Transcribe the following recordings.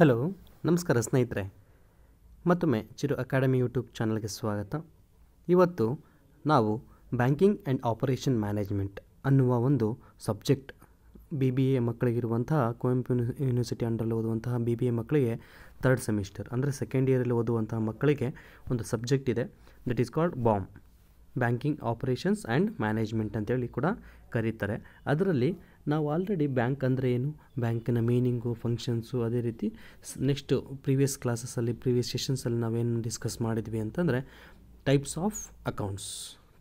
Hello ನಮಸ್ಕಾರ ಸ್ನೇಹಿತರೆ ಮತ್ತೊಮ್ಮೆ ಚಿರು ಅಕಾಡೆಮಿ ಯೂಟ್ಯೂಬ್ ಚಾನಲ್ಗೆ ಸ್ವಾಗತ ಇವತ್ತು ನಾವು ಬ್ಯಾಂಕಿಂಗ್ ಆ್ಯಂಡ್ ಆಪರೇಷನ್ ಮ್ಯಾನೇಜ್ಮೆಂಟ್ ಅನ್ನುವ ಒಂದು ಸಬ್ಜೆಕ್ಟ್ ಬಿ ಬಿ ಎ ಮಕ್ಕಳಿಗಿರುವಂತಹ ಕುವೆಂಪು ಯೂನಿವರ್ಸಿಟಿ ಅಂಡರಲ್ಲಿ ಓದುವಂತಹ ಬಿ ಬಿ ಎ ಮಕ್ಕಳಿಗೆ ತರ್ಡ್ ಸೆಮಿಸ್ಟರ್ ಅಂದರೆ ಸೆಕೆಂಡ್ ಇಯರಲ್ಲಿ ಓದುವಂತಹ ಮಕ್ಕಳಿಗೆ ಒಂದು ಸಬ್ಜೆಕ್ಟ್ ಇದೆ that is called bomb banking operations and management ಅಂತೇಳಿ ಕೂಡ ಕರೀತಾರೆ ಅದರಲ್ಲಿ ನಾವು ಆಲ್ರೆಡಿ ಬ್ಯಾಂಕ್ ಅಂದರೆ ಏನು ಬ್ಯಾಂಕಿನ ಮೀನಿಂಗು ಫಂಕ್ಷನ್ಸು ಅದೇ ರೀತಿ ನೆಕ್ಸ್ಟ್ ಪ್ರೀವಿಯಸ್ ಕ್ಲಾಸಸಲ್ಲಿ ಪ್ರೀವಿಯಸ್ ಸೆಷನ್ಸಲ್ಲಿ ನಾವೇನು ಡಿಸ್ಕಸ್ ಮಾಡಿದ್ವಿ ಅಂತಂದರೆ types of accounts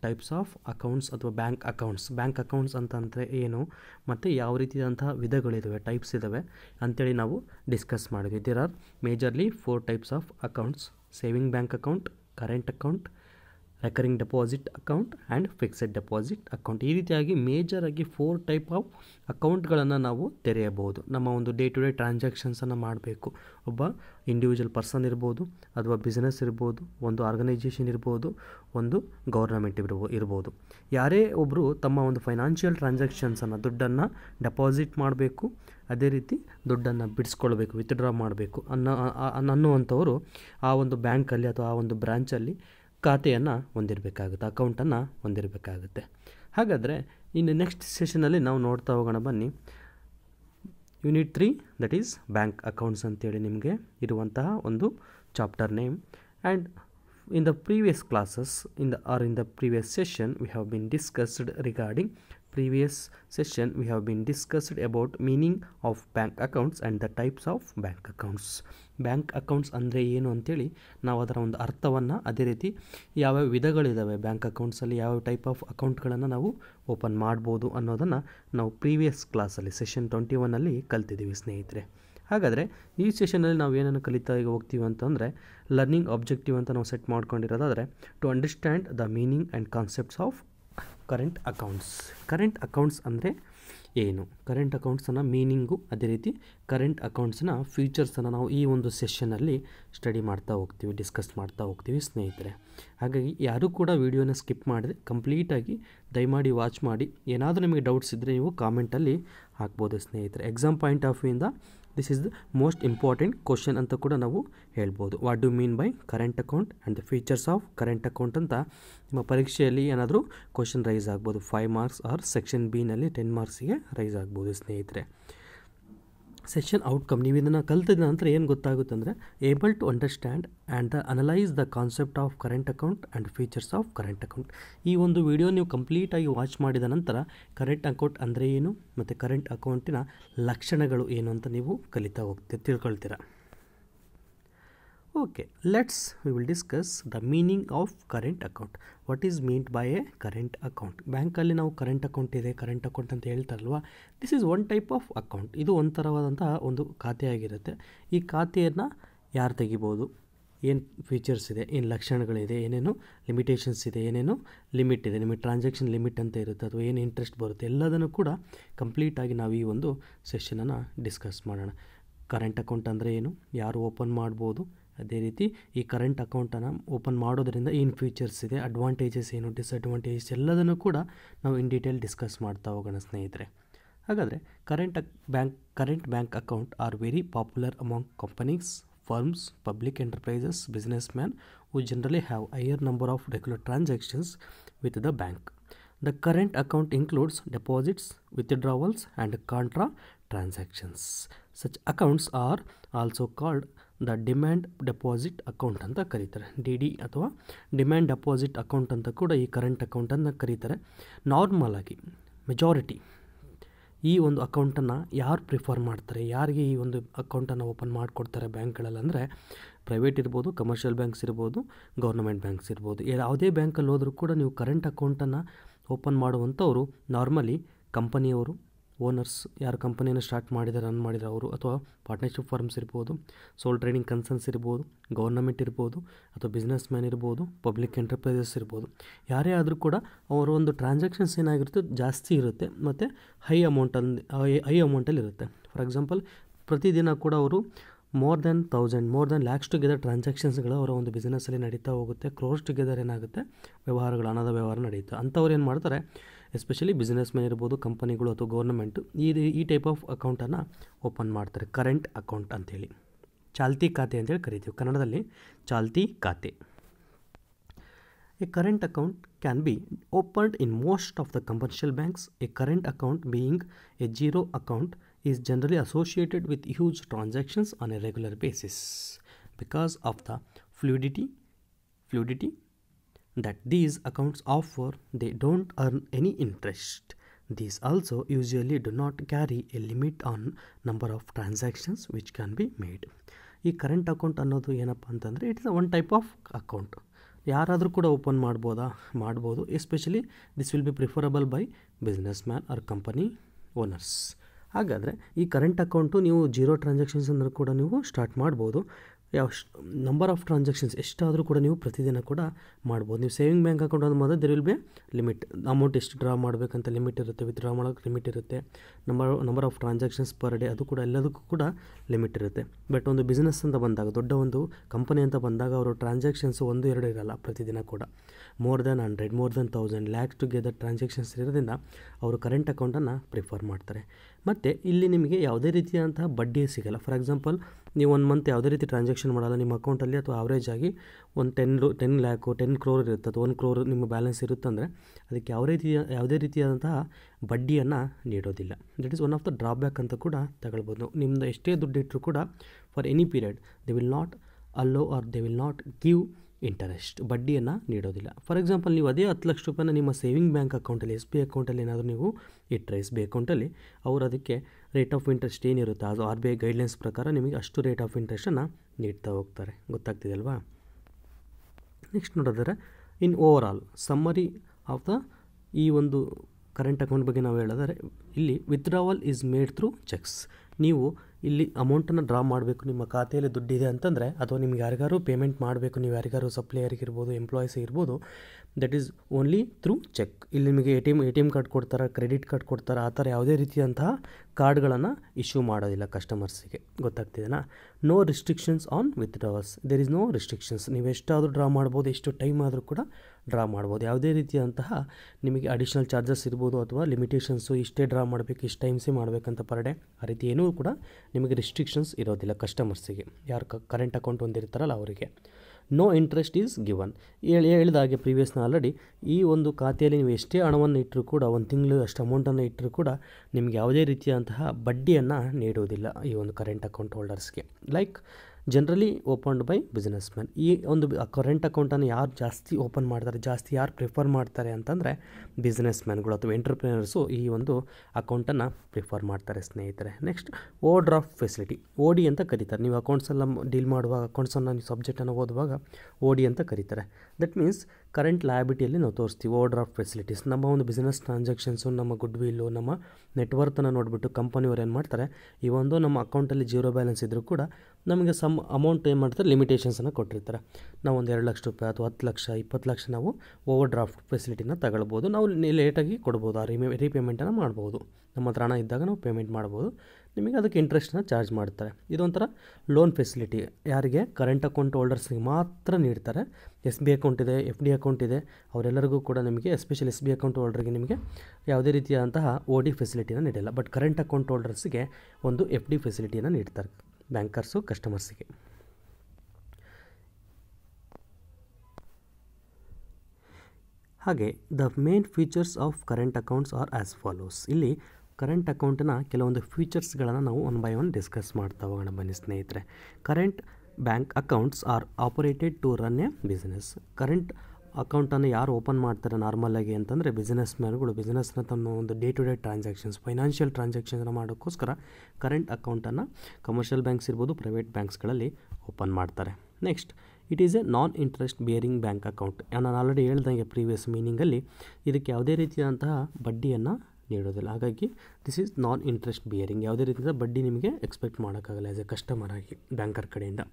types of accounts ಅಥವಾ ಬ್ಯಾಂಕ್ ಅಕೌಂಟ್ಸ್ ಬ್ಯಾಂಕ್ ಅಕೌಂಟ್ಸ್ ಅಂತಂದರೆ ಏನು ಮತ್ತು ಯಾವ ರೀತಿಯಾದಂಥ ವಿಧಗಳಿದ್ದಾವೆ ಟೈಪ್ಸ್ ಇದ್ದಾವೆ ಅಂಥೇಳಿ ನಾವು ಡಿಸ್ಕಸ್ ಮಾಡಿದ್ವಿ there are majorly four types of accounts saving bank account current account recurring deposit account and fixed deposit account ಈ ರೀತಿಯಾಗಿ ಮೇಜರಾಗಿ ಫೋರ್ ಟೈಪ್ ಆಫ್ ಅಕೌಂಟ್ಗಳನ್ನು ನಾವು ತೆರೆಯಬಹುದು ನಮ್ಮ ಒಂದು ಡೇ ಟು ಡೇ ಟ್ರಾನ್ಸಾಕ್ಷನ್ಸನ್ನು ಮಾಡಬೇಕು ಒಬ್ಬ ಇಂಡಿವಿಜುವಲ್ ಪರ್ಸನ್ ಇರ್ಬೋದು ಅಥವಾ ಬಿಸ್ನೆಸ್ ಇರ್ಬೋದು ಒಂದು ಆರ್ಗನೈಜೇಷನ್ ಇರ್ಬೋದು ಒಂದು ಗೌರ್ನಮೆಂಟ್ ಇರ್ಬೋ ಇರ್ಬೋದು ಯಾರೇ ಒಬ್ಬರು ತಮ್ಮ ಒಂದು ಫೈನಾನ್ಷಿಯಲ್ ಟ್ರಾನ್ಸಾಕ್ಷನ್ಸನ್ನು ದುಡ್ಡನ್ನು ಡೆಪಾಸಿಟ್ ಮಾಡಬೇಕು ಅದೇ ರೀತಿ ದುಡ್ಡನ್ನು ಬಿಡಿಸ್ಕೊಳ್ಬೇಕು ವಿತ್ಡ್ರಾ ಮಾಡಬೇಕು ಅನ್ನೋ ಅನ್ನುವಂಥವರು ಆ ಒಂದು ಬ್ಯಾಂಕಲ್ಲಿ ಅಥವಾ ಆ ಒಂದು ಬ್ರ್ಯಾಂಚಲ್ಲಿ ಖಾತೆಯನ್ನು ಹೊಂದಿರಬೇಕಾಗುತ್ತೆ ಅಕೌಂಟನ್ನು ಹೊಂದಿರಬೇಕಾಗುತ್ತೆ ಹಾಗಾದರೆ ಇನ್ನು ನೆಕ್ಸ್ಟ್ ಸೆಷನಲ್ಲಿ ನಾವು ನೋಡ್ತಾ ಹೋಗೋಣ ಬನ್ನಿ unit three that is bank accounts ಅಂತೇಳಿ ನಿಮಗೆ ಇರುವಂತಹ ಒಂದು chapter name and in the previous classes in the are in the previous session we have been discussed regarding previous session we have been discussed about meaning of bank accounts and the types of bank accounts bank accounts ಅಂದರೆ ಏನು ಅಂಥೇಳಿ ನಾವು ಅದರ ಒಂದು ಅರ್ಥವನ್ನು ಅದೇ ರೀತಿ ಯಾವ್ಯಾವ ವಿಧಗಳಿದ್ದಾವೆ ಬ್ಯಾಂಕ್ ಅಕೌಂಟ್ಸಲ್ಲಿ ಯಾವ ಟೈಪ್ ಆಫ್ ಅಕೌಂಟ್ಗಳನ್ನು ನಾವು ಓಪನ್ ಮಾಡ್ಬೋದು ಅನ್ನೋದನ್ನು ನಾವು ಪ್ರೀವಿಯಸ್ ಕ್ಲಾಸಲ್ಲಿ ಸೆಷನ್ ಟ್ವೆಂಟಿ ಒನ್ನಲ್ಲಿ ಕಲ್ತಿದ್ದೀವಿ ಸ್ನೇಹಿತರೆ ಹಾಗಾದರೆ ಈ ಸೆಷನಲ್ಲಿ ನಾವು ಏನನ್ನು ಕಲಿತಾ ಈಗ ಹೋಗ್ತೀವಿ ಅಂತಂದರೆ ಲರ್ನಿಂಗ್ ಆಬ್ಜೆಕ್ಟಿವ್ ಅಂತ ನಾವು ಸೆಟ್ ಮಾಡ್ಕೊಂಡಿರೋದಾದರೆ to understand the meaning and concepts of current accounts current accounts ಅಂದರೆ ಏನು ಕರೆಂಟ್ ಅಕೌಂಟ್ಸನ್ನು ಮೀನಿಂಗು ಅದೇ ರೀತಿ ಕರೆಂಟ್ ಅಕೌಂಟ್ಸ್ನ ಫ್ಯೂಚರ್ಸನ್ನು ನಾವು ಈ ಒಂದು ಸೆಷನಲ್ಲಿ ಸ್ಟಡಿ ಮಾಡ್ತಾ ಹೋಗ್ತೀವಿ ಡಿಸ್ಕಸ್ ಮಾಡ್ತಾ ಹೋಗ್ತೀವಿ ಸ್ನೇಹಿತರೆ ಹಾಗಾಗಿ ಯಾರೂ ಕೂಡ ವೀಡಿಯೋನ ಸ್ಕಿಪ್ ಮಾಡಿದೆ ಕಂಪ್ಲೀಟಾಗಿ ದಯಮಾಡಿ ವಾಚ್ ಮಾಡಿ ಏನಾದರೂ ನಿಮಗೆ ಡೌಟ್ಸ್ ಇದ್ದರೆ ನೀವು ಕಾಮೆಂಟಲ್ಲಿ ಹಾಕ್ಬೋದು ಸ್ನೇಹಿತರೆ ಎಕ್ಸಾಮ್ ಪಾಯಿಂಟ್ ಆಫ್ ವ್ಯೂಯಿಂದ this is the most important question ಅಂತ ಕೂಡ ನಾವು ಹೇಳ್ಬೋದು what do mean by current account and the features of current account ಅಂತ ನಿಮ್ಮ ಪರೀಕ್ಷೆಯಲ್ಲಿ ಏನಾದರೂ ಕ್ವಶನ್ ರೈಸ್ ಆಗ್ಬೋದು ಫೈವ್ ಮಾರ್ಕ್ಸ್ ಆರ್ ಸೆಕ್ಷನ್ ಬಿನಲ್ಲಿ ಟೆನ್ ಮಾರ್ಕ್ಸಿಗೆ ರೈಸ್ ಆಗ್ಬೋದು ಸ್ನೇಹಿತರೆ ಸೆಷನ್ ಔಟ್ಕಮ್ ನೀವು ಇದನ್ನು ಕಲ್ತಿದ ನಂತರ ಏನು ಗೊತ್ತಾಗುತ್ತೆ ಅಂದರೆ able to understand and the analyse the concept of current account and features of current account ಈ ಒಂದು ವಿಡಿಯೋ ನೀವು ಕಂಪ್ಲೀಟಾಗಿ ವಾಚ್ ಮಾಡಿದ ನಂತರ ಕರೆಂಟ್ ಅಕೌಂಟ್ ಅಂದರೆ ಏನು ಮತ್ತು ಕರೆಂಟ್ ಅಕೌಂಟಿನ ಲಕ್ಷಣಗಳು ಏನು ಅಂತ ನೀವು ಕಲಿತಾ ಹೋಗ್ತೀರಿ ತಿಳ್ಕೊಳ್ತೀರಾ okay let's we will discuss the meaning of current account what is meant by a current account bank ಅಲ್ಲಿ ನಾವು ಕರೆಂಟ್ ಅಕೌಂಟ್ ಇದೆ ಕರೆಂಟ್ ಅಕೌಂಟ್ ಅಂತ ಹೇಳ್ತಾರಲ್ವಾ this is one type of account ಇದು ಒಂಥರವಾದಂಥ ಒಂದು ಖಾತೆ ಆಗಿರುತ್ತೆ ಈ ಖಾತೆಯನ್ನು ಯಾರು ತೆಗಿಬೋದು ಏನು ಫೀಚರ್ಸ್ ಇದೆ ಏನು ಲಕ್ಷಣಗಳಿದೆ ಏನೇನು ಲಿಮಿಟೇಷನ್ಸ್ ಇದೆ ಏನೇನು ಲಿಮಿಟ್ ಇದೆ ನಿಮಗೆ ಟ್ರಾನ್ಸಾಕ್ಷನ್ ಲಿಮಿಟ್ ಅಂತ ಇರುತ್ತೆ ಅಥವಾ ಏನು ಇಂಟ್ರೆಸ್ಟ್ ಬರುತ್ತೆ ಎಲ್ಲದನ್ನು ಕೂಡ ಕಂಪ್ಲೀಟಾಗಿ ನಾವು ಈ ಒಂದು ಸೆಷನನ್ನು ಡಿಸ್ಕಸ್ ಮಾಡೋಣ ಕರೆಂಟ್ ಅಕೌಂಟ್ ಅಂದರೆ ಏನು ಯಾರು ಓಪನ್ ಮಾಡ್ಬೋದು ಅದೇ ರೀತಿ ಈ ಕರೆಂಟ್ ಅಕೌಂಟನ್ನು ಓಪನ್ ಮಾಡೋದರಿಂದ ಏನು ಫೀಚರ್ಸ್ ಇದೆ ಅಡ್ವಾಂಟೇಜಸ್ ಏನು ಡಿಸ್ಅಡ್ವಾಂಟೇಜಸ್ ಎಲ್ಲದನ್ನು ಕೂಡ ನಾವು ಇನ್ ಡೀಟೇಲ್ ಡಿಸ್ಕಸ್ ಮಾಡ್ತಾ ಹೋಗೋಣ ಸ್ನೇಹಿತರೆ ಹಾಗಾದರೆ current bank current bank account are very popular among companies firms public enterprises businessman who generally have higher number of regular transactions with the bank the current account includes deposits withdrawals and contra transactions such accounts are also called the demand deposit account ಅಂತ ಕರೀತಾರೆ D D ಅಥವಾ demand deposit account ಅಂತ ಕೂಡ ಈ current ಅಕೌಂಟನ್ನು ಕರೀತಾರೆ ನಾರ್ಮಲಾಗಿ majority ಈ ಒಂದು ಅಕೌಂಟನ್ನು ಯಾರು ಪ್ರಿಫರ್ ಮಾಡ್ತಾರೆ ಯಾರಿಗೆ ಈ ಒಂದು ಅಕೌಂಟನ್ನು ಓಪನ್ ಮಾಡಿಕೊಡ್ತಾರೆ ಬ್ಯಾಂಕ್ಗಳಲ್ಲಿ ಅಂದರೆ ಪ್ರೈವೇಟ್ ಇರ್ಬೋದು ಕಮರ್ಷಿಯಲ್ ಬ್ಯಾಂಕ್ಸ್ ಇರ್ಬೋದು ಗೌರ್ಮೆಂಟ್ ಬ್ಯಾಂಕ್ಸ್ ಇರ್ಬೋದು ಯಾವುದೇ ಬ್ಯಾಂಕಲ್ಲಿ ಹೋದರೂ ಕೂಡ ನೀವು ಕರೆಂಟ್ ಅಕೌಂಟನ್ನು ಓಪನ್ ಮಾಡುವಂಥವ್ರು ನಾರ್ಮಲಿ ಕಂಪನಿಯವರು ಓನರ್ಸ್ ಯಾರು ಕಂಪನಿಯನ್ನು ಸ್ಟಾರ್ಟ್ ಮಾಡಿದ್ದಾರೆ ರನ್ ಮಾಡಿದ್ದಾರೆ ಅವರು ಅಥವಾ ಪಾರ್ಟ್ನರ್ಶಿಪ್ ಫಾರ್ಮ್ಸ್ ಇರ್ಬೋದು ಸೋಲ್ ಟ್ರೇಡಿಂಗ್ ಕನ್ಸರ್ನ್ಸ್ ಇರ್ಬೋದು ಗೌರ್ನಮೆಂಟ್ ಇರ್ಬೋದು ಅಥವಾ ಬಿಸ್ನೆಸ್ ಮ್ಯಾನ್ ಇರ್ಬೋದು ಪಬ್ಲಿಕ್ ಎಂಟರ್ಪ್ರೈಸಸ್ ಇರ್ಬೋದು ಯಾರೇ ಆದರೂ ಕೂಡ ಅವರ ಒಂದು ಟ್ರಾನ್ಸಾಕ್ಷನ್ಸ್ ಏನಾಗಿರುತ್ತೆ ಜಾಸ್ತಿ ಇರುತ್ತೆ ಮತ್ತು ಹೈ ಅಮೌಂಟಲ್ಲಿ ಹೈ ಅಮೌಂಟಲ್ಲಿ ಇರುತ್ತೆ ಫಾರ್ ಎಕ್ಸಾಂಪಲ್ ಪ್ರತಿದಿನ ಕೂಡ ಅವರು more than thousand more than lakhs together ಟ್ರಾನ್ಸಾಕ್ಷನ್ಸ್ಗಳು ಅವರ ಒಂದು ಬಿಸ್ನೆಸ್ಸಲ್ಲಿ ನಡೀತಾ ಹೋಗುತ್ತೆ ಕ್ಲೋಸ್ ಟುಗೆದರ್ ಏನಾಗುತ್ತೆ ವ್ಯವಹಾರಗಳು ಹಣದ ವ್ಯವಹಾರ ನಡೆಯುತ್ತೆ ಅಂಥವ್ರು ಏನು ಮಾಡ್ತಾರೆ ಎಸ್ಪೆಷಲಿ ಬಿಸ್ನೆಸ್ ಮ್ಯಾನ್ ಇರ್ಬೋದು ಕಂಪನಿಗಳು ಅಥವಾ ಗೌರ್ಮೆಂಟು ಈ ಈ ಟೈಪ್ ಆಫ್ ಅಕೌಂಟನ್ನು ಓಪನ್ ಮಾಡ್ತಾರೆ ಕರೆಂಟ್ ಅಕೌಂಟ್ ಅಂಥೇಳಿ ಚಾಲ್ತಿ ಖಾತೆ ಅಂತೇಳಿ ಕರಿತೀವಿ ಕನ್ನಡದಲ್ಲಿ ಚಾಲ್ತಿ ಖಾತೆ a current account can be opened in most of the commercial banks a current account being a zero account is generally associated with huge transactions on a regular basis because of the fluidity fluidity that these accounts offer they don't earn any interest. These also usually do not carry a limit on number of transactions which can be made. ಈ current account ಅನ್ನೋದು ಏನಪ್ಪ ಅಂತಂದರೆ it's is one type of account ಯಾರಾದರೂ ಕೂಡ open ಮಾಡ್ಬೋದಾ ಮಾಡ್ಬೋದು especially this will be preferable by businessman or company owners ಹಾಗಾದರೆ ಈ ಕರೆಂಟ್ ಅಕೌಂಟು ನೀವು ಜೀರೋ ಟ್ರಾನ್ಸಾಕ್ಷನ್ಸ್ ಅಂದರೆ ಕೂಡ ನೀವು ಸ್ಟಾರ್ಟ್ ಮಾಡ್ಬೋದು ಯಾವ ನಂಬರ್ ಆಫ್ ಟ್ರಾನ್ಸಾಕ್ಷನ್ಸ್ ಎಷ್ಟಾದರೂ ಕೂಡ ನೀವು ಪ್ರತಿದಿನ ಕೂಡ ಮಾಡ್ಬೋದು ನೀವು ಸೇವಿಂಗ್ ಬ್ಯಾಂಕ್ ಅಕೌಂಟ್ ಅಂತ ಮಾತ್ರ there will be limit amount ಎಷ್ಟು ಡ್ರಾ ಮಾಡಬೇಕಂತ ಲಿಮಿಟ್ ಇರುತ್ತೆ ವಿತ್ಡ್ರಾ ಮಾಡೋಕ್ಕೆ ಲಿಮಿಟ್ ಇರುತ್ತೆ number number of transactions per day ಅದು ಕೂಡ ಎಲ್ಲದಕ್ಕೂ ಕೂಡ ಲಿಮಿಟ್ ಇರುತ್ತೆ ಬಟ್ ಒಂದು ಬಿಸ್ನೆಸ್ ಅಂತ ಬಂದಾಗ ದೊಡ್ಡ ಒಂದು ಕಂಪನಿ ಅಂತ ಬಂದಾಗ ಅವರು ಟ್ರಾನ್ಸಾಕ್ಷನ್ಸ್ ಒಂದು ಎರಡು ಇರಲ್ಲ ಪ್ರತಿದಿನ ಕೂಡ more than hundred more than thousand lakhs together transactions ಇರೋದ್ರಿಂದ ಅವರು ಕರೆಂಟ್ ಅಕೌಂಟನ್ನು ಪ್ರಿಫರ್ ಮಾಡ್ತಾರೆ ಮತ್ತು ಇಲ್ಲಿ ನಿಮಗೆ ಯಾವುದೇ ರೀತಿಯಾದಂತಹ ಬಡ್ಡಿ ಸಿಗಲ್ಲ ಫಾರ್ ಎಕ್ಸಾಂಪಲ್ ನೀವು ಒಂದು ಮಂತ್ ಯಾವುದೇ ರೀತಿ ಟ್ರಾನ್ಸಾಕ್ಷನ್ ಮಾಡಲ್ಲ ನಿಮ್ಮ ಅಕೌಂಟಲ್ಲಿ ಅಥವಾ ಆವ್ರೇಜ್ ಆಗಿ ಒಂದು ten ten lakh ten crore ಇರುತ್ತೆ ಅಥವಾ ಒಂದು ಕ್ರೋರ್ ನಿಮ್ಮ ಬ್ಯಾಲೆನ್ಸ್ ಇರುತ್ತಂದರೆ ಅದಕ್ಕೆ ಯಾವ ರೀತಿಯ ಯಾವುದೇ ರೀತಿಯಾದಂತಹ ಬಡ್ಡಿಯನ್ನು ನೀಡೋದಿಲ್ಲ that is one of the drawback ಅಂತ ಕೂಡ ತಗೊಳ್ಬೋದು ನಿಮ್ಮದು ಎಷ್ಟೇ ದುಡ್ಡು ಇಟ್ಟರೂ ಕೂಡ for any period they will not allow or they will not give interest ಬಡ್ಡಿಯನ್ನು ನೀಡೋದಿಲ್ಲ ಫಾರ್ ಎಕ್ಸಾಂಪಲ್ ನೀವು ಅದೇ ಹತ್ತು ಲಕ್ಷ ರೂಪಾಯಿನ ನಿಮ್ಮ ಸೇವಿಂಗ್ ಬ್ಯಾಂಕ್ ಅಕೌಂಟಲ್ಲಿ ಎಸ್ ಬಿ ಅಕೌಂಟಲ್ಲಿ ಏನಾದರೂ ನೀವು ಇಟ್ಟರೆ ಎಸ್ ಬಿ ಅಕೌಂಟಲ್ಲಿ ಅವರು ಅದಕ್ಕೆ ರೇಟ್ ಆಫ್ ಇಂಟ್ರೆಸ್ಟ್ ಏನಿರುತ್ತೆ ಅದು ಆರ್ ಬಿ ಐ ಗೈಡ್ಲೈನ್ಸ್ ಪ್ರಕಾರ ನಿಮಗೆ ಅಷ್ಟು ರೇಟ್ ಆಫ್ ಇಂಟ್ರೆಸ್ಟನ್ನು ನೀಡ್ತಾ ಹೋಗ್ತಾರೆ ಗೊತ್ತಾಗ್ತಿದೆ ಅಲ್ವಾ ನೆಕ್ಸ್ಟ್ ನೋಡಿದ್ರೆ in overall summary of the ಈ ಒಂದು ಕರೆಂಟ್ ಅಕೌಂಟ್ ಬಗ್ಗೆ ನಾವು ಹೇಳಿದರೆ ಇಲ್ಲಿ withdrawal is made through cheques ನೀವು ಇಲ್ಲಿ ಅಮೌಂಟನ್ನು ಡ್ರಾ ಮಾಡಬೇಕು ನಿಮ್ಮ ಖಾತೆಯಲ್ಲಿ ದುಡ್ಡಿದೆ ಅಂತಂದರೆ ಅಥವಾ ನಿಮ್ಗೆ ಯಾರಿಗಾರು ಪೇಮೆಂಟ್ ಮಾಡಬೇಕು ನೀವು ಯಾರಿಗಾರು ಸಪ್ಲೈಯರಿಗಿರ್ಬೋದು ಎಂಪ್ಲಾಯೀಸ್ ಇರ್ಬೋದು that is only through cheque ಇಲ್ಲಿ ನಿಮಗೆ A T M A T M card ಕೊಡ್ತಾರೆ ಕ್ರೆಡಿಟ್ ಕಾರ್ಡ್ ಕೊಡ್ತಾರೆ ಆ ಥರ ಯಾವುದೇ ರೀತಿಯಂತಹ ಕಾರ್ಡ್ಗಳನ್ನು ಇಶ್ಯೂ ಮಾಡೋದಿಲ್ಲ ಕಸ್ಟಮರ್ಸಿಗೆ ಗೊತ್ತಾಗ್ತಿದೆನಾ no restrictions on withdrawers there is no restrictions ನೀವು ಎಷ್ಟಾದರೂ ಡ್ರಾ ಮಾಡ್ಬೋದು ಎಷ್ಟು ಟೈಮ್ ಆದರೂ ಕೂಡ ಡ್ರಾ ಮಾಡ್ಬೋದು ಯಾವುದೇ ರೀತಿಯಂತಹ ನಿಮಗೆ ಅಡಿಷ್ನಲ್ ಚಾರ್ಜಸ್ ಇರ್ಬೋದು ಅಥವಾ ಲಿಮಿಟೇಷನ್ಸು ಇಷ್ಟೇ ಡ್ರಾ ಮಾಡಬೇಕು ಇಷ್ಟು ಟೈಮ್ಸೇ ಮಾಡಬೇಕಂತ ಪರ್ ಡೇ ಆ ರೀತಿ ಏನೂ ಕೂಡ ನಿಮಗೆ ರಿಸ್ಟ್ರಿಕ್ಷನ್ಸ್ ಇರೋದಿಲ್ಲ ಕಸ್ಟಮರ್ಸಿಗೆ ಯಾರು ಕರೆಂಟ್ ಅಕೌಂಟ್ ಹೊಂದಿರ್ತಾರಲ್ಲ ಅವರಿಗೆ ನೋ ಇಂಟ್ರೆಸ್ಟ್ ಈಸ್ ಗಿವನ್ ಹೇಳಿ ಹೇಳಿದ ಹಾಗೆ ಪ್ರೀವಿಯಸ್ನ ಆಲ್ರೆಡಿ ಈ ಒಂದು ಖಾತೆಯಲ್ಲಿ ನೀವು ಎಷ್ಟೇ ಹಣವನ್ನು ಇಟ್ಟರೂ ಕೂಡ ಒಂದು ತಿಂಗಳು ಅಷ್ಟು ಅಮೌಂಟನ್ನು ಇಟ್ಟರೂ ಕೂಡ ನಿಮಗೆ ಯಾವುದೇ ರೀತಿಯಾದಂತಹ ಬಡ್ಡಿಯನ್ನು ನೀಡುವುದಿಲ್ಲ ಈ ಒಂದು ಕರೆಂಟ್ ಅಕೌಂಟ್ ಹೋಲ್ಡರ್ಸ್ಗೆ like generally opened by businessman ಈ ಒಂದು ಕರೆಂಟ್ ಅಕೌಂಟನ್ನು ಯಾರು ಜಾಸ್ತಿ ಓಪನ್ ಮಾಡ್ತಾರೆ ಜಾಸ್ತಿ ಯಾರು ಪ್ರಿಫರ್ ಮಾಡ್ತಾರೆ ಅಂತಂದರೆ ಬಿಸ್ನೆಸ್ ಮ್ಯಾನ್ಗಳು ಅಥವಾ ಎಂಟರ್ಪ್ರಿನರ್ಸು ಈ ಒಂದು ಅಕೌಂಟನ್ನು ಪ್ರಿಫರ್ ಮಾಡ್ತಾರೆ ಸ್ನೇಹಿತರೆ next O draft facility O D ಅಂತ ಕರೀತಾರೆ ನೀವು ಅಕೌಂಟ್ಸೆಲ್ಲ ಡೀಲ್ ಮಾಡುವಾಗ ಅಕೌಂಟ್ಸನ್ನು ನೀವು ಸಬ್ಜೆಕ್ಟನ್ನು ಓದುವಾಗ ಓ ಡಿ ಅಂತ ಕರೀತಾರೆ ದಟ್ ಮೀನ್ಸ್ ಕರೆಂಟ್ ಲ್ಯಾಬಿಟಿಯಲ್ಲಿ ನಾವು ತೋರಿಸ್ತೀವಿ ಓ ಫೆಸಿಲಿಟೀಸ್ ನಮ್ಮ ಒಂದು ಬಿಸ್ನೆಸ್ ಟ್ರಾನ್ಸಾಕ್ಷನ್ಸು ನಮ್ಮ ಗುಡ್ ವಿಲ್ಲು ನಮ್ಮ ನೆಟ್ವರ್ಕನ್ನು ನೋಡಿಬಿಟ್ಟು ಕಂಪನಿಯವರು ಏನು ಮಾಡ್ತಾರೆ ಈ ಒಂದು ನಮ್ಮ ಅಕೌಂಟಲ್ಲಿ ಜೀರೋ ಬ್ಯಾಲೆನ್ಸ್ ಇದ್ದರೂ ಕೂಡ ನಮಗೆ ಸಮ್ ಅಮೌಂಟ್ ಏನು ಮಾಡ್ತಾರೆ ಲಿಮಿಟೇಷನ್ಸನ್ನು ಕೊಟ್ಟಿರ್ತಾರೆ ನಾವು ಒಂದು ಎರಡು ಲಕ್ಷ ರೂಪಾಯಿ ಅಥವಾ ಹತ್ತು ಲಕ್ಷ ಇಪ್ಪತ್ತು ಲಕ್ಷ ನಾವು ಓವರ್ ಡ್ರಾಫ್ಟ್ ಫೆಸಿಲಿಟಿನ ತಗೊಳ್ಬೋದು ನಾವು ಲೇಟಾಗಿ ಕೊಡ್ಬೋದು ಆ ರಿಮೇ ರೀಪೇಮೆಂಟನ್ನು ಮಾಡ್ಬೋದು ನಮ್ಮ ಹತ್ರ ಹಣ ಇದ್ದಾಗ ನಾವು ಪೇಮೆಂಟ್ ಮಾಡ್ಬೋದು ನಿಮಗೆ ಅದಕ್ಕೆ ಇಂಟ್ರೆಸ್ಟನ್ನ ಚಾರ್ಜ್ ಮಾಡ್ತಾರೆ ಇದೊಂಥರ ಲೋನ್ ಫೆಸಿಲಿಟಿ ಯಾರಿಗೆ ಕರೆಂಟ್ ಅಕೌಂಟ್ ಹೋಲ್ಡರ್ಸ್ಗೆ ಮಾತ್ರ ನೀಡ್ತಾರೆ ಎಸ್ ಬಿ ಅಕೌಂಟ್ ಇದೆ ಎಫ್ ಡಿ ಅಕೌಂಟ್ ಇದೆ ಅವರೆಲ್ಲರಿಗೂ ಕೂಡ ನಿಮಗೆ ಎಸ್ಪೆಷಲ್ ಎಸ್ ಬಿ ಅಕೌಂಟ್ ಹೋಲ್ಡ್ರಿಗೆ ನಿಮಗೆ ಯಾವುದೇ ರೀತಿಯಾದಂತಹ ಓ ಡಿ ಫೆಸಿಲಿಟಿನ ನೀಡಿಲ್ಲ ಬಟ್ ಕರೆಂಟ್ ಅಕೌಂಟ್ ಹೋಲ್ಡರ್ಸ್ಗೆ ಒಂದು ಎಫ್ ಡಿ ಫೆಸಿಲಿಟಿನ ನೀಡ್ತಾರೆ ಬ್ಯಾಂಕರ್ಸು ಕಸ್ಟಮರ್ಸಿಗೆ ಹಾಗೆ the main features of current accounts are as follows ಇಲ್ಲಿ ಕರೆಂಟ್ ಅಕೌಂಟ್ನ ಕೆಲವೊಂದು ಫೀಚರ್ಸ್ಗಳನ್ನು ನಾವು ಒನ್ ಬೈ ಒನ್ ಡಿಸ್ಕಸ್ ಮಾಡ್ತಾ ಹೋಗೋಣ ಬನ್ನಿ ಸ್ನೇಹಿತರೆ current bank accounts are operated to run a business current ಅಕೌಂಟನ್ನು ಯಾರು ಓಪನ್ ಮಾಡ್ತಾರೆ ನಾರ್ಮಲಾಗಿ ಅಂತಂದರೆ ಬಿಸ್ನೆಸ್ ಮ್ಯಾನ್ಗಳು ಬಿಸ್ನೆಸ್ನ ತಮ್ಮ ಒಂದು day to day transactions financial ಟ್ರಾನ್ಸಾಕ್ಷನ್ಸ್ನ ಮಾಡೋಕ್ಕೋಸ್ಕರ ಕರೆಂಟ್ ಅಕೌಂಟನ್ನು ಕಮರ್ಷಿಯಲ್ ಬ್ಯಾಂಕ್ಸ್ ಇರ್ಬೋದು ಪ್ರೈವೇಟ್ ಬ್ಯಾಂಕ್ಸ್ಗಳಲ್ಲಿ ಓಪನ್ ಮಾಡ್ತಾರೆ next it is a non interest bearing bank account ನಾನು ಆಲ್ರೆಡಿ ಹೇಳ್ದಂಗೆ ಪ್ರೀವಿಯಸ್ ಮೀನಿಂಗಲ್ಲಿ ಇದಕ್ಕೆ ಯಾವುದೇ ರೀತಿಯಾದಂತಹ ಬಡ್ಡಿಯನ್ನು ನೀಡೋದಿಲ್ಲ ಹಾಗಾಗಿ this is non interest bearing ಯಾವುದೇ ರೀತಿಯಿಂದ ಬಡ್ಡಿ ನಿಮಗೆ ಎಕ್ಸ್ಪೆಕ್ಟ್ ಮಾಡೋಕ್ಕಾಗಲ್ಲ ಆ್ಯಸ್ ಎ ಕಸ್ಟಮರ್ ಆಗಿ ಬ್ಯಾಂಕರ್ ಕಡೆಯಿಂದ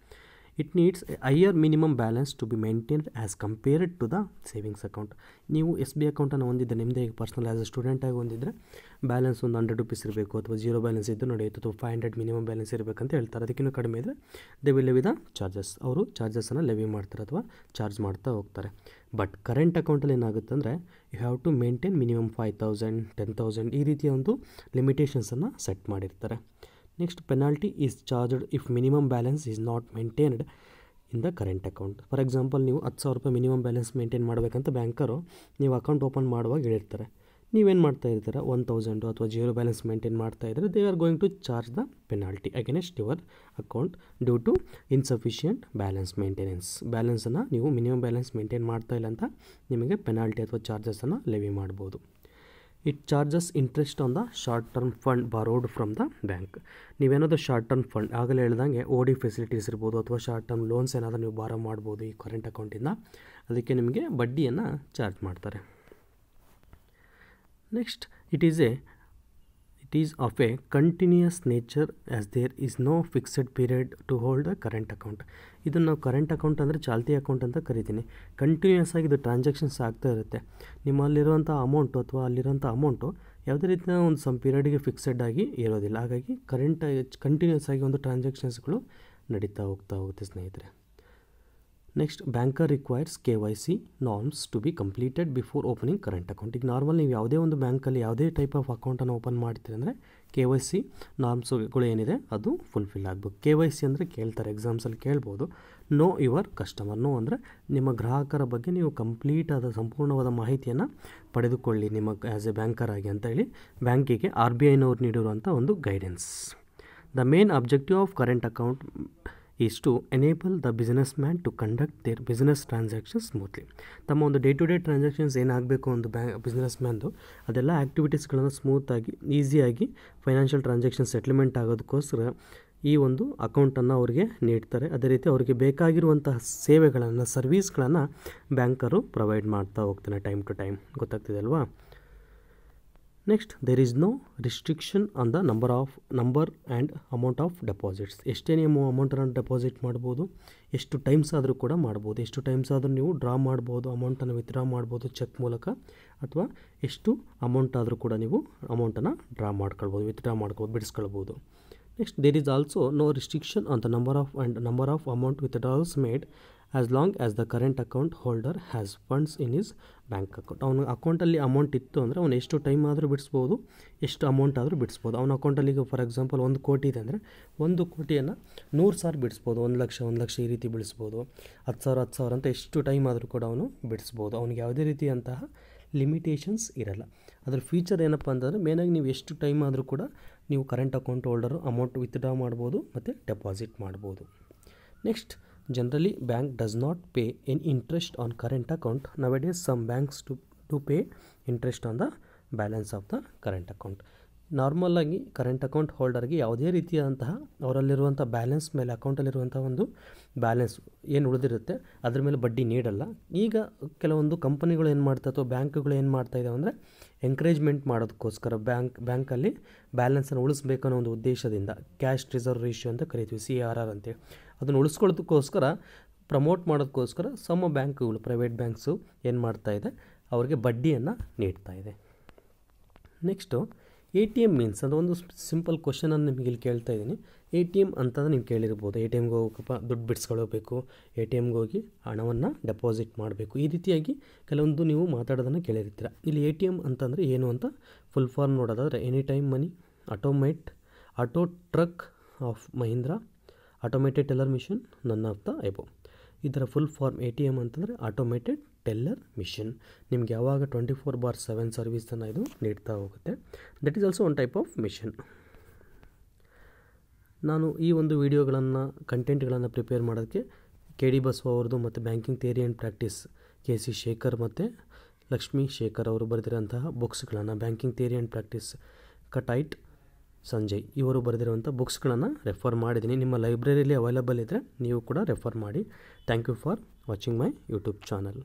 it needs higher minimum balance to be maintained as compared to the savings account ನೀವು ಎಸ್ ಬಿ ಅಕೌಂಟನ್ನು ಹೊಂದಿದ್ದರೆ ನಿಮ್ಮದೇ ಈಗ ಪರ್ಸನಲ್ ಆ್ಯಸ್ ಎ ಸ್ಟೂಡೆಂಟಾಗಿ ಹೊಂದಿದ್ದರೆ ಬ್ಯಾಲೆನ್ಸ್ ಒಂದು ಹಂಡ್ರೆಡ್ ರುಪೀಸ್ ಇರಬೇಕು ಅಥವಾ ಜೀರೋ ಬ್ಯಾಲೆನ್ಸ್ ಇದ್ದು ನಡೆಯುತ್ತೆ ಅಥವಾ ಫೈವ್ ಹಂಡ್ರೆಡ್ ಮಿನಿಮಮ್ ಬ್ಯಾಲೆನ್ಸ್ ಇರಬೇಕಂತ ಹೇಳ್ತಾರೆ ಅದಕ್ಕಿಂತ ಕಡಿಮೆ ಇದ್ದರೆ ದೇ ವಿಲ್ ವಿ ದ ಚಾರ್ಜಸ್ ಅವರು ಚಾರ್ಜಸ್ಸನ್ನು ಲೆವಿ ಮಾಡ್ತಾರೆ ಅಥವಾ ಚಾರ್ಜ್ ಮಾಡ್ತಾ ಹೋಗ್ತಾರೆ ಬಟ್ ಕರೆಂಟ್ ಅಕೌಂಟಲ್ಲಿ ಏನಾಗುತ್ತೆ ಅಂದರೆ you have to maintain minimum five thousand ten thousand ಈ ರೀತಿಯ ಒಂದು ಲಿಮಿಟೇಷನ್ಸನ್ನು ಸೆಟ್ ಮಾಡಿರ್ತಾರೆ next penalty is charged if minimum balance is not maintained in the current account for example ನೀವು ಹತ್ತು ಸಾವಿರ ರೂಪಾಯಿ ಮಿನಿಮಮ್ ಬ್ಯಾಲೆನ್ಸ್ ಮೇಂಟೈನ್ ಮಾಡಬೇಕಂತ ಬ್ಯಾಂಕರು ನೀವು ಅಕೌಂಟ್ ಓಪನ್ ಮಾಡುವಾಗ ಹೇಳಿರ್ತಾರೆ ನೀವೇನು ಮಾಡ್ತಾ ಇರ್ತೀರ ಒನ್ ತೌಸಂಡು ಅಥವಾ ಜೀರೋ ಬ್ಯಾಲೆನ್ಸ್ ಮೇಂಟೈನ್ ಮಾಡ್ತಾ ಇದ್ದರೆ they are going to charge the penalty against your account due to insufficient balance maintenance ಬ್ಯಾಲೆನ್ಸನ್ನು ನೀವು ಮಿನಿಮಮ್ ಬ್ಯಾಲೆನ್ಸ್ ಮೇಂಟೈನ್ ಮಾಡ್ತಾ ಇಲ್ಲ ಅಂತ ನಿಮಗೆ ಪೆನಾಲ್ಟಿ ಅಥವಾ ಚಾರ್ಜಸನ್ನು ಲೆವಿ ಮಾಡ್ಬೋದು it charges interest on the short term fund borrowed from the bank ನೀವೇನಾದರೂ ಶಾರ್ಟ್ ಟರ್ಮ್ ಫಂಡ್ ಆಗಲೇ ಹೇಳ್ದಂಗೆ ಓ ಡಿ ಫೆಸಿಲಿಟೀಸ್ ಇರ್ಬೋದು ಅಥವಾ ಶಾರ್ಟ್ ಟರ್ಮ್ ಲೋನ್ಸ್ ಏನಾದರೂ ನೀವು ಬಾರೋ ಮಾಡ್ಬೋದು ಈ ಕರೆಂಟ್ ಅಕೌಂಟಿಂದ ಅದಕ್ಕೆ ನಿಮಗೆ ಬಡ್ಡಿಯನ್ನು ಚಾರ್ಜ್ ಮಾಡ್ತಾರೆ next it is a it is of a continuous nature as there is no fixed period to hold a current account ಇದನ್ನು ನಾವು ಕರೆಂಟ್ ಅಕೌಂಟ್ ಅಂದರೆ ಚಾಲ್ತಿ ಅಕೌಂಟ್ ಅಂತ ಕರಿತೀನಿ ಕಂಟಿನ್ಯೂಸ್ ಆಗಿ ಇದು ಟ್ರಾನ್ಸಾಕ್ಷನ್ಸ್ ಆಗ್ತಾ ಇರುತ್ತೆ ನಿಮ್ಮಲ್ಲಿರುವಂಥ ಅಮೌಂಟು ಅಥವಾ ಅಲ್ಲಿರೋಂಥ ಅಮೌಂಟು ಯಾವುದೇ ರೀತಿಯ ಒಂದು ಸಮ್ ಪೀರಿಯಡ್ಗೆ ಫಿಕ್ಸೆಡ್ ಆಗಿ ಇರೋದಿಲ್ಲ ಹಾಗಾಗಿ ಕರೆಂಟ್ ಕಂಟಿನ್ಯೂಸ್ ಆಗಿ ಒಂದು ಟ್ರಾನ್ಸಾಕ್ಷನ್ಸ್ಗಳು ನಡೀತಾ ಹೋಗ್ತಾ ಹೋಗುತ್ತೆ ಸ್ನೇಹಿತರೆ next banker requires K Y C norms to be completed before opening current account ಈಗ ನಾರ್ಮಲ್ ನೀವು ಯಾವುದೇ ಒಂದು ಬ್ಯಾಂಕಲ್ಲಿ ಯಾವುದೇ ಟೈಪ್ ಆಫ್ ಅಕೌಂಟನ್ನು ಓಪನ್ ಮಾಡ್ತೀರಿ ಅಂದರೆ ಕೆ ವೈ ಸಿ ನಾರ್ಮ್ಸ್ಗಳು ಏನಿದೆ ಅದು ಫುಲ್ಫಿಲ್ ಆಗಬೇಕು ಕೆ ವೈ ಸಿ ಅಂದರೆ ಕೇಳ್ತಾರೆ ಎಕ್ಸಾಮ್ಸಲ್ಲಿ ಕೇಳ್ಬೋದು ನೋ ಯುವರ್ ಕಸ್ಟಮರ್ ನೋ ಅಂದರೆ ನಿಮ್ಮ ಗ್ರಾಹಕರ ಬಗ್ಗೆ ನೀವು ಕಂಪ್ಲೀಟ್ ಆದ ಸಂಪೂರ್ಣವಾದ ಮಾಹಿತಿಯನ್ನು ಪಡೆದುಕೊಳ್ಳಿ ನಿಮ್ಮ ಆ್ಯಸ್ ಎ ಬ್ಯಾಂಕರ್ ಆಗಿ ಅಂತ ಹೇಳಿ ಬ್ಯಾಂಕಿಗೆ ಆರ್ ಬಿ ಐನವ್ರು ನೀಡಿರುವಂಥ ಒಂದು guidance the main objective of current account is to enable the businessman to conduct their business transaction smoothly ತಮ್ಮ ಒಂದು ಡೇ ಟು ಡೇ ಟ್ರಾನ್ಸಾಕ್ಷನ್ಸ್ ಏನಾಗಬೇಕು ಒಂದು ಬ್ಯಾ ಬಿಸ್ನೆಸ್ ಮ್ಯಾನ್ದು ಅದೆಲ್ಲ ಆ್ಯಕ್ಟಿವಿಟೀಸ್ಗಳನ್ನು ಸ್ಮೂತಾಗಿ ಈಸಿಯಾಗಿ ಫೈನಾನ್ಷಿಯಲ್ ಟ್ರಾನ್ಸಾಕ್ಷನ್ ಸೆಟ್ಲ್ಮೆಂಟ್ ಆಗೋದಕ್ಕೋಸ್ಕರ ಈ ಒಂದು ಅಕೌಂಟನ್ನು ಅವರಿಗೆ ನೀಡ್ತಾರೆ ಅದೇ ರೀತಿ ಅವರಿಗೆ ಬೇಕಾಗಿರುವಂತಹ ಸೇವೆಗಳನ್ನು ಸರ್ವೀಸ್ಗಳನ್ನು ಬ್ಯಾಂಕರು ಪ್ರೊವೈಡ್ ಮಾಡ್ತಾ ಹೋಗ್ತಾನೆ ಟೈಮ್ ಟು ಟೈಮ್ ಗೊತ್ತಾಗ್ತಿದೆ ಅಲ್ವಾ next there is no restriction on the number of number and amount of deposits ಎಷ್ಟೇ ನೀವು ಅಮೌಂಟನ್ನು ಡೆಪಾಸಿಟ್ ಮಾಡ್ಬೋದು ಎಷ್ಟು ಟೈಮ್ಸ್ ಆದರೂ ಕೂಡ ಮಾಡ್ಬೋದು ಎಷ್ಟು ಟೈಮ್ಸ್ ಆದರೂ ನೀವು ಡ್ರಾ ಮಾಡ್ಬೋದು ಅಮೌಂಟನ್ನು ವಿತ್ಡ್ರಾ ಮಾಡ್ಬೋದು ಚೆಕ್ ಮೂಲಕ ಅಥವಾ ಎಷ್ಟು ಅಮೌಂಟ್ ಆದರೂ ಕೂಡ ನೀವು ಅಮೌಂಟನ್ನು ಡ್ರಾ ಮಾಡ್ಕೊಳ್ಬೋದು ವಿತ್ಡ್ರಾ ಮಾಡ್ಬೋದು ಬಿಡಿಸ್ಕೊಳ್ಬೋದು next there is also no restriction on the number of and number of amount withdrawals made as long as the current account holder has funds in his bank account ಅವನ ಅಕೌಂಟಲ್ಲಿ amount ಇತ್ತು ಅಂದರೆ ಅವನು ಎಷ್ಟು time ಆದರೂ ಬಿಡಿಸ್ಬೋದು ಎಷ್ಟು amount ಆದರೂ ಬಿಡಿಸ್ಬೋದು ಅವನ ಅಕೌಂಟಲ್ಲಿ ಈಗ ಫಾರ್ ಎಕ್ಸಾಂಪಲ್ ಒಂದು ಕೋಟಿ ಇದೆ ಅಂದರೆ ಒಂದು ಕೋಟಿಯನ್ನು ನೂರು ಸಾವಿರ ಬಿಡಿಸ್ಬೋದು ಒಂದು ಲಕ್ಷ ಒಂದು ಲಕ್ಷ ಈ ರೀತಿ ಬಿಡಿಸ್ಬೋದು ಹತ್ತು ಸಾವಿರ ಹತ್ತು ಸಾವಿರ ಅಂತ ಎಷ್ಟು ಟೈಮ್ ಆದರೂ ಕೂಡ ಅವನು ಬಿಡಿಸ್ಬೋದು ಅವ್ನಿಗೆ ಯಾವುದೇ ರೀತಿಯಂತಹ ಲಿಮಿಟೇಷನ್ಸ್ ಇರಲ್ಲ ಅದ್ರ ಫ್ಯೂಚರ್ ಏನಪ್ಪ ಅಂತಂದರೆ ಮೇನಾಗಿ ನೀವು ಎಷ್ಟು ಟೈಮ್ ಆದರೂ ಕೂಡ ನೀವು current account holder amount withdraw ಮಾಡ್ಬೋದು ಮತ್ತು ಡೆಪಾಸಿಟ್ ಮಾಡ್ಬೋದು next generally bank does not pay any interest on current account nowadays some banks to to pay interest on the balance of the current account ನಾರ್ಮಲ್ಲಾಗಿ current account ಹೋಲ್ಡರ್ಗೆ ಯಾವುದೇ ರೀತಿಯಾದಂತಹ ಅವರಲ್ಲಿರುವಂಥ balance ಮೇಲೆ ಅಕೌಂಟಲ್ಲಿರುವಂಥ ಒಂದು balance ಏನು ಉಳಿದಿರುತ್ತೆ ಅದ್ರ ಮೇಲೆ ಬಡ್ಡಿ ನೀಡಲ್ಲ ಈಗ ಕೆಲವೊಂದು ಕಂಪನಿಗಳು ಏನು ಮಾಡ್ತಾ ಅಥವಾ ಬ್ಯಾಂಕ್ಗಳು ಏನು ಮಾಡ್ತಾ ಇದ್ದಾವೆ ಅಂದರೆ ಎಂಕರೇಜ್ಮೆಂಟ್ ಮಾಡೋದಕ್ಕೋಸ್ಕರ ಬ್ಯಾಂಕ್ ಬ್ಯಾಂಕಲ್ಲಿ ಬ್ಯಾಲೆನ್ಸನ್ನು ಉಳಿಸ್ಬೇಕನ್ನೋ ಒಂದು ಉದ್ದೇಶದಿಂದ ಕ್ಯಾಶ್ ರಿಸರ್ವ್ ರೇಷಿಯೋ ಅಂತ ಕರಿತೀವಿ ಸಿ ಆರ್ ಆರ್ ಅಂತೇಳಿ ಅದನ್ನು ಉಳಿಸ್ಕೊಳ್ಳೋದಕ್ಕೋಸ್ಕರ ಪ್ರಮೋಟ್ ಮಾಡೋದಕ್ಕೋಸ್ಕರ ಸಮ ಬ್ಯಾಂಕುಗಳು ಪ್ರೈವೇಟ್ ಬ್ಯಾಂಕ್ಸು ಏನು ಮಾಡ್ತಾ ಇದೆ ಅವ್ರಿಗೆ ಬಡ್ಡಿಯನ್ನು ನೀಡ್ತಾ ಇದೆ next A T M means ಅದು ಒಂದು ಸಿಂಪಲ್ ಕ್ವಶನನ್ನು ನಿಮಗೆ ಇಲ್ಲಿ ಕೇಳ್ತಾ ಇದ್ದೀನಿ ಎ ಟಿ ಎಮ್ ಅಂತಂದ್ರೆ ನೀವು ಕೇಳಿರ್ಬೋದು ಎ ಟಿ ಎಮ್ಗೆ ಹೋಗಪ್ಪ ದುಡ್ಡು ಬಿಡಿಸ್ಕೊಳ್ಬೇಕು ಎ ಟಿ ಎಮ್ಗೆ ಹೋಗಿ ಹಣವನ್ನು ಡೆಪಾಸಿಟ್ ಮಾಡಬೇಕು ಈ ರೀತಿಯಾಗಿ ಕೆಲವೊಂದು ನೀವು ಮಾತಾಡೋದನ್ನು ಕೇಳಿರ್ತೀರ ಇಲ್ಲಿ ಎ ಟಿ ಎಮ್ ಅಂತಂದರೆ ಏನು ಅಂತ ಫುಲ್ ಫಾರ್ಮ್ ನೋಡೋದಾದರೆ any time money automate auto truck of Mahindra automated teller machine ನನ್ನ ಅರ್ಥ ಐಬೊ ಈ ಇದರ full form A T M ಅಂತಂದರೆ ಆಟೋಮೇಟೆಡ್ ಟೆಲ್ಲರ್ ಮಿಷನ್ ನಿಮ್ಗೆ ಯಾವಾಗ ಟ್ವೆಂಟಿ ಫೋರ್ ಬಾರ್ ಸೆವೆನ್ ಸರ್ವಿಸನ್ನು ಇದು ನೀಡ್ತಾ ಹೋಗುತ್ತೆ that is also one type of machine ನಾನು ಈ ಒಂದು ವಿಡಿಯೋಗಳನ್ನು ಕಂಟೆಂಟ್ಗಳನ್ನು ಪ್ರಿಪೇರ್ ಮಾಡೋದಕ್ಕೆ ಕೆ ಡಿ ಬಸವ ಅವ್ರದ್ದು ಮತ್ತು banking theory and practice K C Shekhar ಮತ್ತು ಲಕ್ಷ್ಮೀ ಶೇಖರ್ ಅವರು ಬರೆದಿರೋಂತಹ ಬುಕ್ಸ್ಗಳನ್ನು ಬ್ಯಾಂಕಿಂಗ್ ಥಿಯರಿ ಆ್ಯಂಡ್ ಪ್ರಾಕ್ಟೀಸ್ ಕಟೈಟ್ ಸಂಜಯ್ ಇವರು ಬರೆದಿರುವಂಥ ಬುಕ್ಸ್ಗಳನ್ನು ರೆಫರ್ ಮಾಡಿದ್ದೀನಿ ನಿಮ್ಮ ಲೈಬ್ರರಿಯಲ್ಲಿ ಅವೈಲಬಲ್ ಇದ್ದರೆ ನೀವು ಕೂಡ ರೆಫರ್ ಮಾಡಿ thank you for watching my YouTube channel